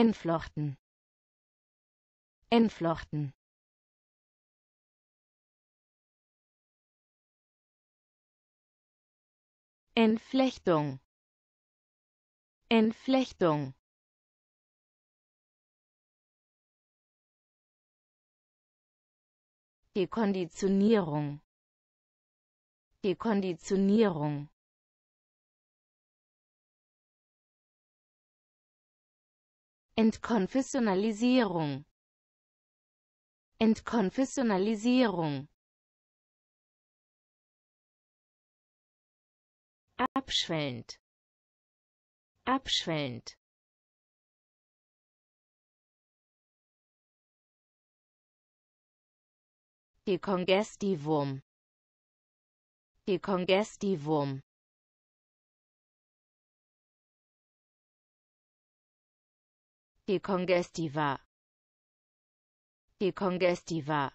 Entflochten. Entflochten. Entflechtung. Entflechtung. Dekonditionierung. Dekonditionierung. Die Entkonfessionalisierung Entkonfessionalisierung abschwellend abschwellend die Kongestivum die Kongestivum Die Kongestiva. Die Kongestiva.